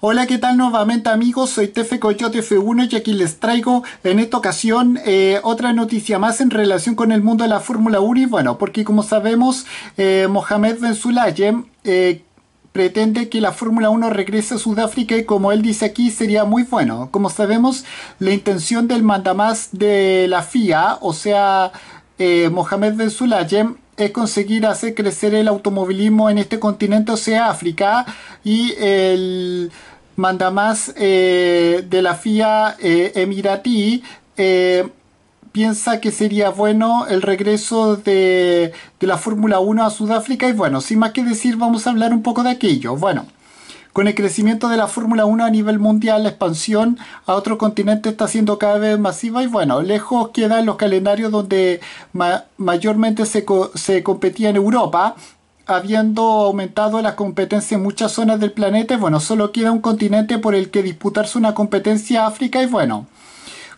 Hola, ¿qué tal nuevamente amigos? Soy Tefe Coyote F1 y aquí les traigo en esta ocasión eh, otra noticia más en relación con el mundo de la Fórmula 1 y bueno, porque como sabemos, eh, Mohamed Ben Sulayem, eh, pretende que la Fórmula 1 regrese a Sudáfrica y como él dice aquí sería muy bueno. Como sabemos, la intención del mandamás de la FIA, o sea, Mohamed Ben Sulayem, es conseguir hacer crecer el automovilismo en este continente, o sea, África, y el mandamás eh, de la FIA eh, Emirati eh, piensa que sería bueno el regreso de, de la Fórmula 1 a Sudáfrica y bueno, sin más que decir vamos a hablar un poco de aquello. Bueno. Con el crecimiento de la Fórmula 1 a nivel mundial, la expansión a otro continente está siendo cada vez masiva y bueno, lejos quedan los calendarios donde mayormente se, se competía en Europa, habiendo aumentado la competencia en muchas zonas del planeta, bueno, solo queda un continente por el que disputarse una competencia África y bueno,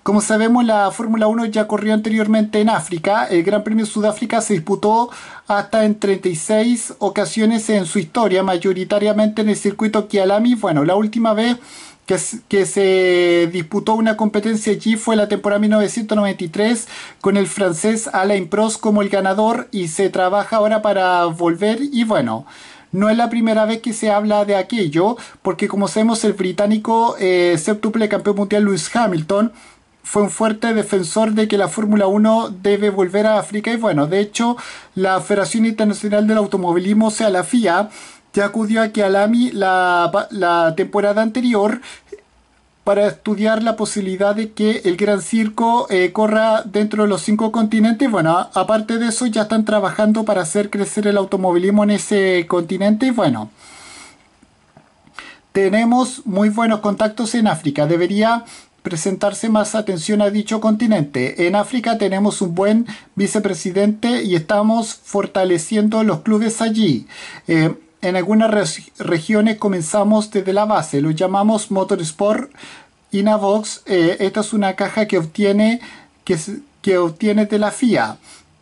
como sabemos, la Fórmula 1 ya corrió anteriormente en África. El Gran Premio Sudáfrica se disputó hasta en 36 ocasiones en su historia, mayoritariamente en el circuito Kialami. Bueno, la última vez que, se disputó una competencia allí fue la temporada 1993 con el francés Alain Prost como el ganador y se trabaja ahora para volver y bueno. No es la primera vez que se habla de aquello, porque como sabemos el británico eh, septuple campeón mundial Lewis Hamilton fue un fuerte defensor de que la Fórmula 1 debe volver a África y bueno, de hecho la Federación Internacional del Automovilismo, o sea, la FIA, ya acudió aquí a Lamy la, temporada anterior para estudiar la posibilidad de que el Gran Circo eh, corra dentro de los cinco continentes. Bueno, aparte de eso ya están trabajando para hacer crecer el automovilismo en ese continente. Y bueno, tenemos muy buenos contactos en África. Debería presentarse más atención a dicho continente. En África tenemos un buen vicepresidente y estamos fortaleciendo los clubes allí. Eh, en algunas regiones comenzamos desde la base, lo llamamos Motorsport Inavox. Eh, esta es una caja que obtiene, que, que obtiene de la FIA.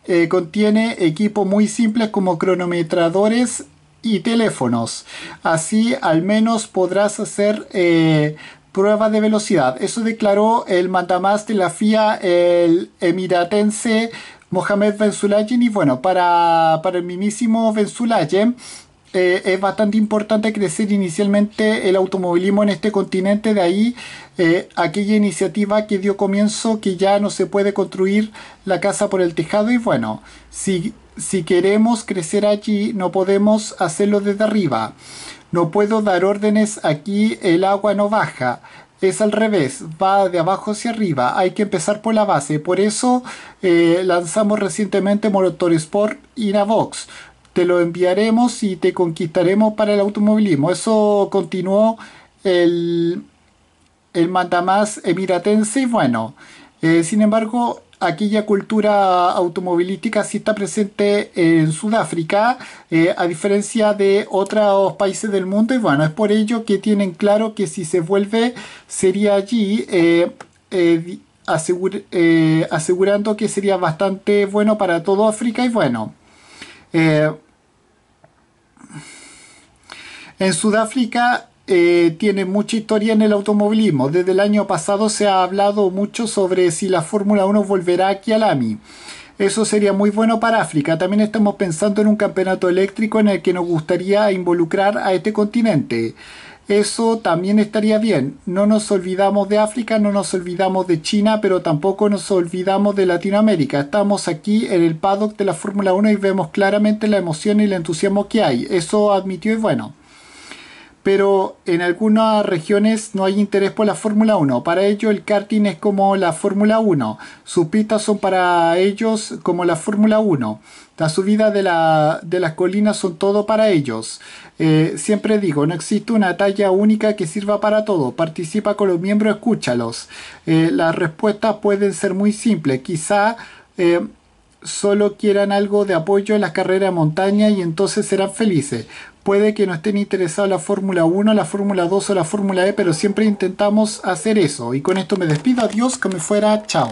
Eh, contiene equipos muy simples como cronometradores y teléfonos. Así al menos podrás hacer Prueba de velocidad. Eso declaró el mandamás de la FIA, el emiratense Mohamed Bensulayen. Y bueno, para, para el mismísimo Bensulayen, eh, es bastante importante crecer inicialmente el automovilismo en este continente, de ahí eh, aquella iniciativa que dio comienzo que ya no se puede construir la casa por el tejado y bueno, si, si queremos crecer allí no podemos hacerlo desde arriba. No puedo dar órdenes aquí, el agua no baja. Es al revés, va de abajo hacia arriba, hay que empezar por la base. Por eso eh, lanzamos recientemente Motorsport Inavox. Te lo enviaremos y te conquistaremos para el automovilismo. Eso continuó el, el mandamás emiratense y bueno, eh, sin embargo, aquella cultura automovilística sí está presente en Sudáfrica, eh, a diferencia de otros países del mundo, y bueno, es por ello que tienen claro que si se vuelve sería allí. Eh, eh, asegurando que sería bastante bueno para toda África y bueno en Sudáfrica eh, tiene mucha historia en el automovilismo. Desde el año pasado se ha hablado mucho sobre si la Fórmula 1 volverá aquí a Lami. Eso sería muy bueno para África. También estamos pensando en un campeonato eléctrico en el que nos gustaría involucrar a este continente. Eso también estaría bien. No nos olvidamos de África, no nos olvidamos de China, pero tampoco nos olvidamos de Latinoamérica. Estamos aquí en el paddock de la Fórmula 1 y vemos claramente la emoción y el entusiasmo que hay. Eso admitió y bueno pero en algunas regiones no hay interés por la Fórmula 1. Para ellos el karting es como la Fórmula 1. Sus pistas son para ellos como la Fórmula 1. Las subidas de, las colinas son todo para ellos. Eh, siempre digo, no existe una talla única que sirva para todo. Participa con los miembros, escúchalos. Eh, las respuestas pueden ser muy simples. Quizá... Eh, solo quieran algo de apoyo en las carreras de montaña y entonces serán felices puede que no estén interesados la Fórmula 1, la Fórmula 2 o la Fórmula E, pero siempre intentamos hacer eso. Y con esto me despido, adiós, que me fuera, chao.